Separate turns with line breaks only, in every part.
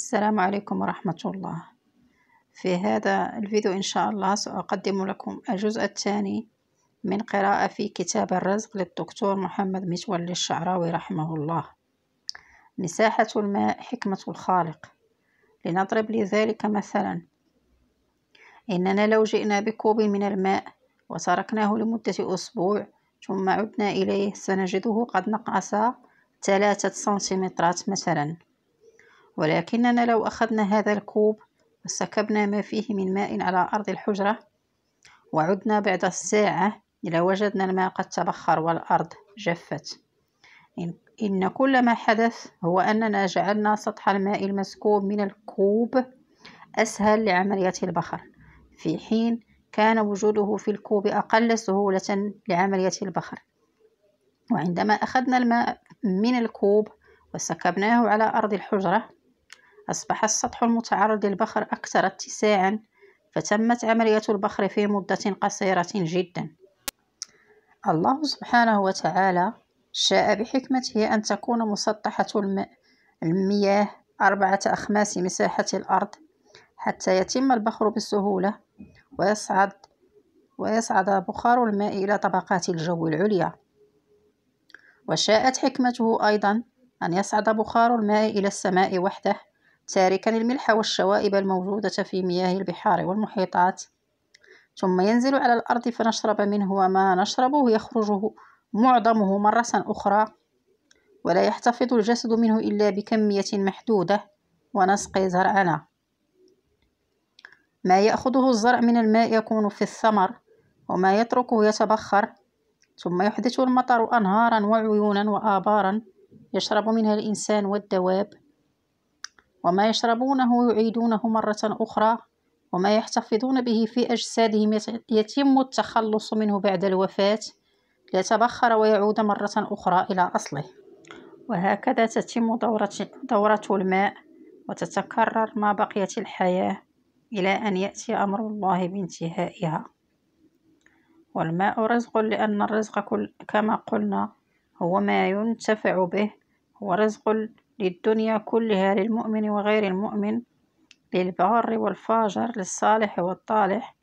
السلام عليكم ورحمة الله في هذا الفيديو إن شاء الله سأقدم لكم الجزء الثاني من قراءة في كتاب الرزق للدكتور محمد متولي الشعراوي رحمه الله مساحة الماء حكمة الخالق لنضرب لذلك مثلا إننا لو جئنا بكوب من الماء وتركناه لمدة أسبوع ثم عدنا إليه سنجده قد نقص ثلاثة سنتيمترات مثلا ولكننا لو أخذنا هذا الكوب وسكبنا ما فيه من ماء على أرض الحجرة وعدنا بعد الساعة لوجدنا الماء قد تبخر والأرض جفت إن كل ما حدث هو أننا جعلنا سطح الماء المسكوب من الكوب أسهل لعملية البخر في حين كان وجوده في الكوب أقل سهولة لعملية البخر وعندما أخذنا الماء من الكوب وسكبناه على أرض الحجرة أصبح السطح المتعرض للبخر أكثر اتساعا فتمت عملية البخر في مدة قصيرة جدا الله سبحانه وتعالى شاء بحكمته أن تكون مسطحة المياه أربعة أخماس مساحة الأرض حتى يتم البخر بسهولة ويصعد ويصعد بخار الماء إلى طبقات الجو العليا وشاءت حكمته أيضا أن يصعد بخار الماء إلى السماء وحده تاركا الملح والشوائب الموجودة في مياه البحار والمحيطات ثم ينزل على الأرض فنشرب منه وما نشربه يخرجه معظمه مرة أخرى ولا يحتفظ الجسد منه إلا بكمية محدودة ونسقي زرعنا ما يأخذه الزرع من الماء يكون في الثمر وما يتركه يتبخر ثم يحدث المطر أنهارا وعيونا وآبارا يشرب منها الإنسان والدواب وما يشربونه يعيدونه مرة أخرى وما يحتفظون به في أجسادهم يتم التخلص منه بعد الوفاة ليتبخر ويعود مرة أخرى إلى أصله وهكذا تتم دورة, دورة الماء وتتكرر ما بقيت الحياة إلى أن يأتي أمر الله بانتهائها والماء رزق لأن الرزق كل كما قلنا هو ما ينتفع به هو رزق للدنيا كلها للمؤمن وغير المؤمن للبار والفاجر للصالح والطالح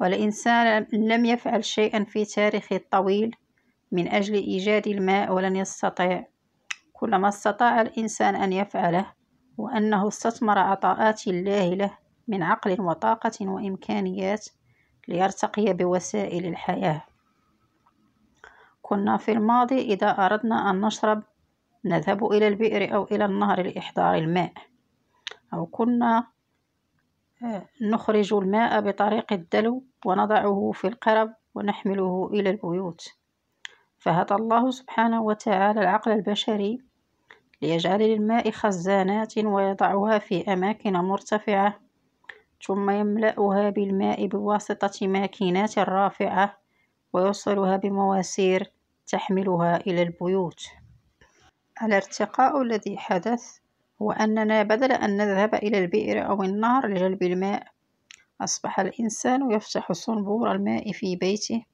والإنسان لم يفعل شيئا في تاريخه الطويل من أجل إيجاد الماء ولن يستطيع كل ما استطاع الإنسان أن يفعله وأنه استثمر عطاءات الله له من عقل وطاقة وإمكانيات ليرتقي بوسائل الحياة كنا في الماضي إذا أردنا أن نشرب نذهب إلى البئر أو إلى النهر لإحضار الماء أو كنا آه، نخرج الماء بطريق الدلو ونضعه في القرب ونحمله إلى البيوت فهدى الله سبحانه وتعالى العقل البشري ليجعل للماء خزانات ويضعها في أماكن مرتفعة ثم يملأها بالماء بواسطة ماكينات رافعة ويوصلها بمواسير تحملها إلى البيوت الارتقاء الذي حدث هو أننا بدل أن نذهب إلى البئر أو النهر لجلب الماء أصبح الإنسان يفتح صنبور الماء في بيته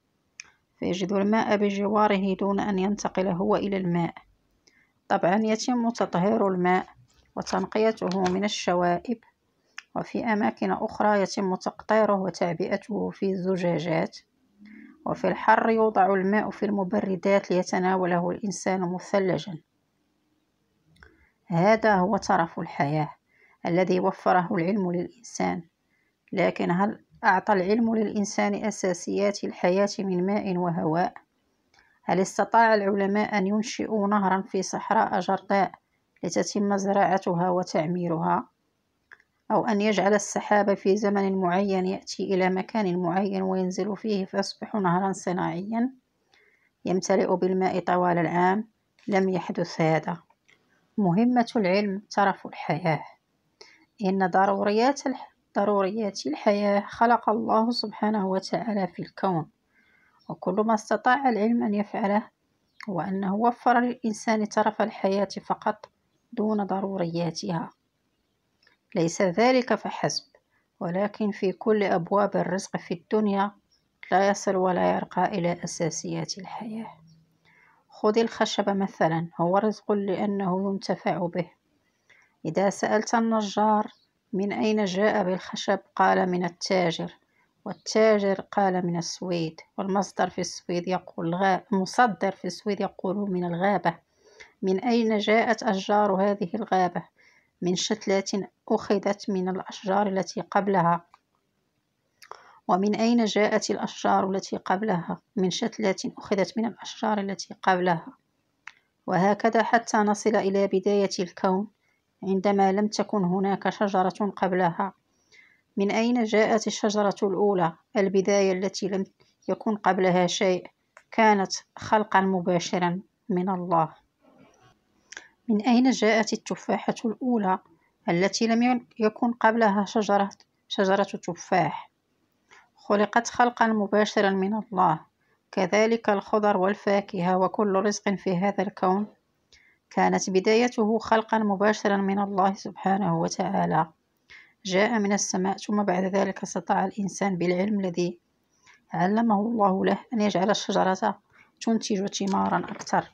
فيجد الماء بجواره دون أن ينتقل هو إلى الماء طبعا يتم تطهير الماء وتنقيته من الشوائب وفي أماكن أخرى يتم تقطيره وتعبئته في الزجاجات وفي الحر يوضع الماء في المبردات ليتناوله الإنسان مثلجا هذا هو طرف الحياة الذي وفره العلم للإنسان لكن هل أعطى العلم للإنسان أساسيات الحياة من ماء وهواء؟ هل استطاع العلماء أن ينشئوا نهرا في صحراء جرداء لتتم زراعتها وتعميرها؟ أو أن يجعل السحاب في زمن معين يأتي إلى مكان معين وينزل فيه فيصبح نهرا صناعيا يمتلئ بالماء طوال العام لم يحدث هذا مهمة العلم ترف الحياة إن ضروريات الح... ضروريات الحياة خلق الله سبحانه وتعالى في الكون وكل ما استطاع العلم أن يفعله هو أنه وفر للإنسان ترف الحياة فقط دون ضرورياتها ليس ذلك فحسب ولكن في كل أبواب الرزق في الدنيا لا يصل ولا يرقى إلى أساسيات الحياة خذ الخشب مثلا هو رزق لأنه ينتفع به إذا سألت النجار من أين جاء بالخشب قال من التاجر والتاجر قال من السويد والمصدر في السويد يقول غا... مصدر في السويد يقول من الغابة من أين جاءت أشجار هذه الغابة من شتلات أخذت من الأشجار التي قبلها ومن أين جاءت الأشجار التي قبلها من شتلات أخذت من الأشجار التي قبلها وهكذا حتى نصل إلى بداية الكون عندما لم تكن هناك شجرة قبلها من أين جاءت الشجرة الأولى البداية التي لم يكن قبلها شيء كانت خلقا مباشرا من الله من أين جاءت التفاحة الأولى التي لم يكن قبلها شجرة شجرة تفاح خلقت خلقا مباشرا من الله كذلك الخضر والفاكهة وكل رزق في هذا الكون كانت بدايته خلقا مباشرا من الله سبحانه وتعالى جاء من السماء ثم بعد ذلك استطاع الإنسان بالعلم الذي علمه الله له أن يجعل الشجرة تنتج ثمارا أكثر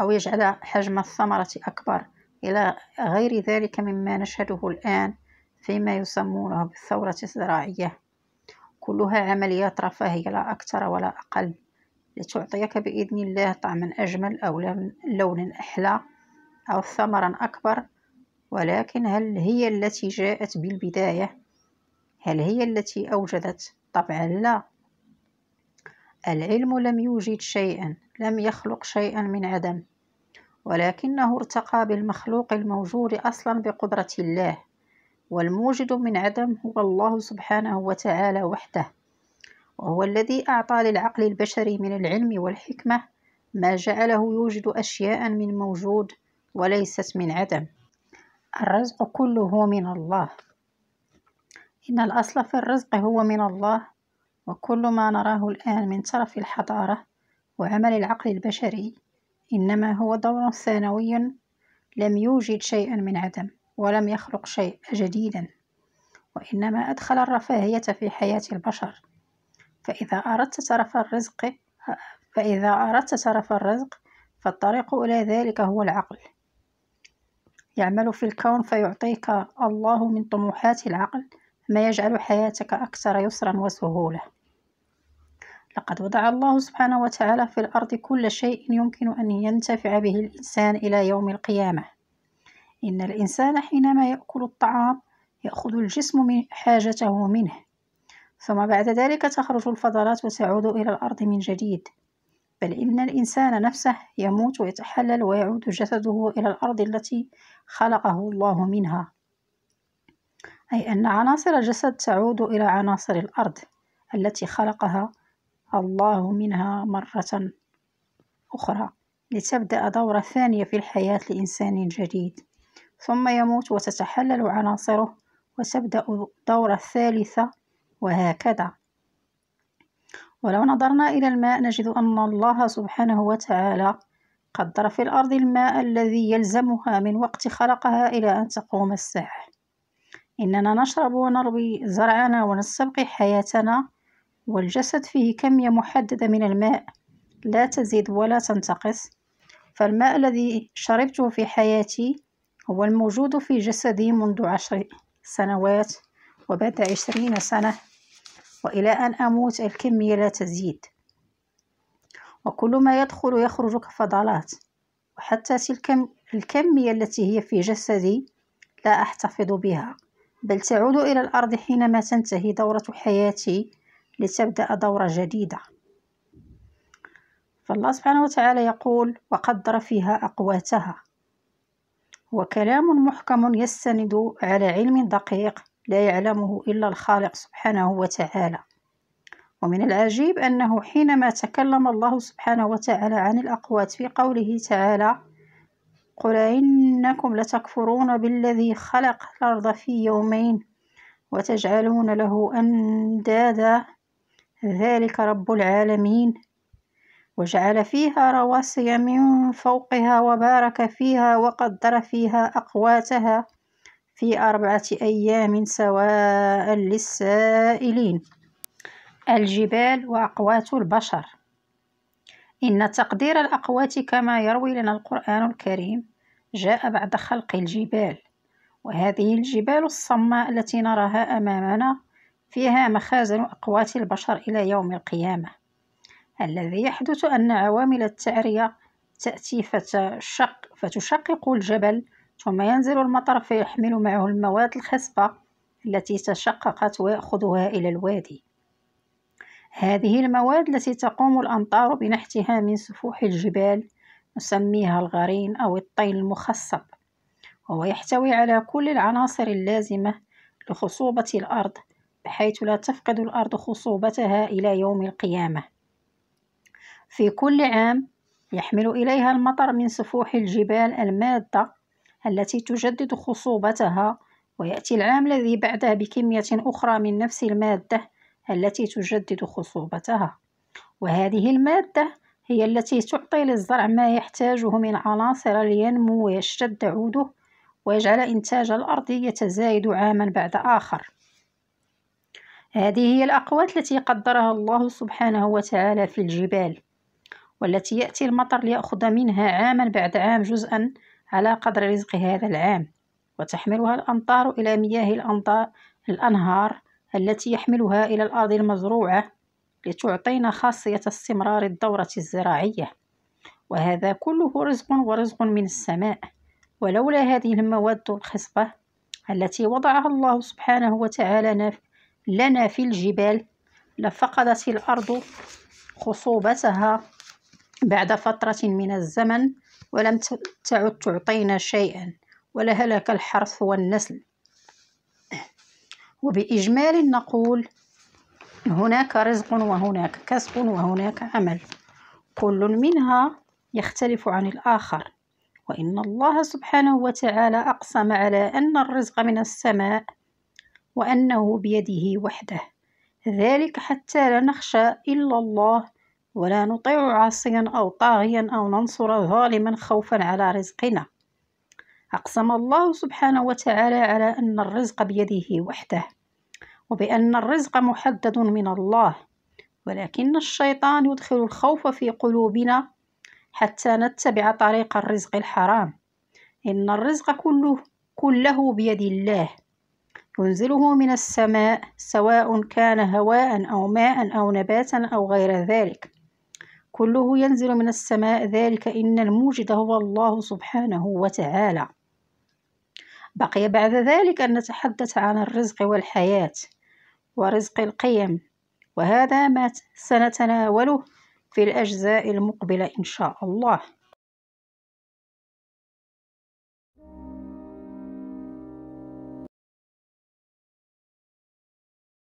أو يجعل حجم الثمرة أكبر إلى غير ذلك مما نشهده الآن فيما يسمونه بالثورة الزراعية كلها عمليات رفاهية لا أكثر ولا أقل لتعطيك بإذن الله طعما أجمل أو لونا أحلى أو ثمرا أكبر ولكن هل هي التي جاءت بالبداية؟ هل هي التي أوجدت؟ طبعا لا العلم لم يوجد شيئا لم يخلق شيئا من عدم ولكنه ارتقى بالمخلوق الموجود أصلا بقدرة الله والموجد من عدم هو الله سبحانه وتعالى وحده وهو الذي أعطى للعقل البشري من العلم والحكمة ما جعله يوجد أشياء من موجود وليست من عدم الرزق كله من الله إن الأصل في الرزق هو من الله وكل ما نراه الآن من طرف الحضارة وعمل العقل البشري إنما هو دور ثانوي لم يوجد شيئا من عدم ولم يخلق شيء جديدا وإنما أدخل الرفاهية في حياة البشر فإذا أردت ترف الرزق فإذا أردت ترف الرزق فالطريق إلى ذلك هو العقل يعمل في الكون فيعطيك الله من طموحات العقل ما يجعل حياتك أكثر يسرا وسهولة لقد وضع الله سبحانه وتعالى في الأرض كل شيء يمكن أن ينتفع به الإنسان إلى يوم القيامة إن الإنسان حينما يأكل الطعام يأخذ الجسم من حاجته منه ثم بعد ذلك تخرج الفضلات وتعود إلى الأرض من جديد بل إن الإنسان نفسه يموت ويتحلل ويعود جسده إلى الأرض التي خلقه الله منها أي أن عناصر الجسد تعود إلى عناصر الأرض التي خلقها الله منها مرة أخرى لتبدأ دورة ثانية في الحياة لإنسان جديد ثم يموت وتتحلل عناصره وتبدأ الدورة الثالثة وهكذا ولو نظرنا إلى الماء نجد أن الله سبحانه وتعالى قدر في الأرض الماء الذي يلزمها من وقت خلقها إلى أن تقوم الساعة إننا نشرب ونروي زرعنا ونستبقي حياتنا والجسد فيه كمية محددة من الماء لا تزيد ولا تنتقص فالماء الذي شربته في حياتي هو الموجود في جسدي منذ عشر سنوات وبعد عشرين سنة وإلى أن أموت الكمية لا تزيد وكل ما يدخل يخرج كفضلات وحتى تلك الكمية التي هي في جسدي لا أحتفظ بها بل تعود إلى الأرض حينما تنتهي دورة حياتي لتبدأ دورة جديدة فالله سبحانه وتعالى يقول وقدر فيها أقواتها هو كلام محكم يستند على علم دقيق لا يعلمه إلا الخالق سبحانه وتعالى ومن العجيب أنه حينما تكلم الله سبحانه وتعالى عن الأقوات في قوله تعالى قل إنكم لتكفرون بالذي خلق الأرض في يومين وتجعلون له أندادا ذلك رب العالمين وجعل فيها رواسي من فوقها وبارك فيها وقدر فيها أقواتها في أربعة أيام سواء للسائلين الجبال وأقوات البشر إن تقدير الأقوات كما يروي لنا القرآن الكريم جاء بعد خلق الجبال وهذه الجبال الصماء التي نراها أمامنا فيها مخازن أقوات البشر إلى يوم القيامة الذي يحدث أن عوامل التعرية تأتي فتشق فتشقق الجبل ثم ينزل المطر فيحمل معه المواد الخصبة التي تشققت ويأخذها إلى الوادي هذه المواد التي تقوم الأمطار بنحتها من سفوح الجبال نسميها الغرين أو الطين المخصب وهو يحتوي على كل العناصر اللازمة لخصوبة الأرض بحيث لا تفقد الأرض خصوبتها إلى يوم القيامة في كل عام يحمل إليها المطر من سفوح الجبال المادة التي تجدد خصوبتها ويأتي العام الذي بعده بكمية أخرى من نفس المادة التي تجدد خصوبتها وهذه المادة هي التي تعطي للزرع ما يحتاجه من عناصر لينمو ويشتد عوده ويجعل إنتاج الأرض يتزايد عاما بعد آخر هذه هي الأقوات التي قدرها الله سبحانه وتعالى في الجبال والتي يأتي المطر ليأخذ منها عاما بعد عام جزءا على قدر رزق هذا العام وتحملها الأمطار إلى مياه الأنهار التي يحملها إلى الأرض المزروعة لتعطينا خاصية استمرار الدورة الزراعية وهذا كله رزق ورزق من السماء ولولا هذه المواد الخصبة التي وضعها الله سبحانه وتعالى لنا في الجبال لفقدت الأرض خصوبتها بعد فترة من الزمن ولم تعد تعطينا شيئا ولهلك الحرث والنسل وبإجمال نقول هناك رزق وهناك كسب وهناك عمل كل منها يختلف عن الآخر وإن الله سبحانه وتعالى أقسم على أن الرزق من السماء وأنه بيده وحده ذلك حتى لا نخشى إلا الله ولا نطيع عاصيا أو طاغيا أو ننصر ظالما خوفا على رزقنا أقسم الله سبحانه وتعالى على أن الرزق بيده وحده وبأن الرزق محدد من الله ولكن الشيطان يدخل الخوف في قلوبنا حتى نتبع طريق الرزق الحرام إن الرزق كله كله بيد الله ينزله من السماء سواء كان هواء أو ماء أو نباتا أو غير ذلك كله ينزل من السماء ذلك إن الموجد هو الله سبحانه وتعالى بقي بعد ذلك أن نتحدث عن الرزق والحياة ورزق القيم وهذا ما سنتناوله في الأجزاء المقبلة إن شاء الله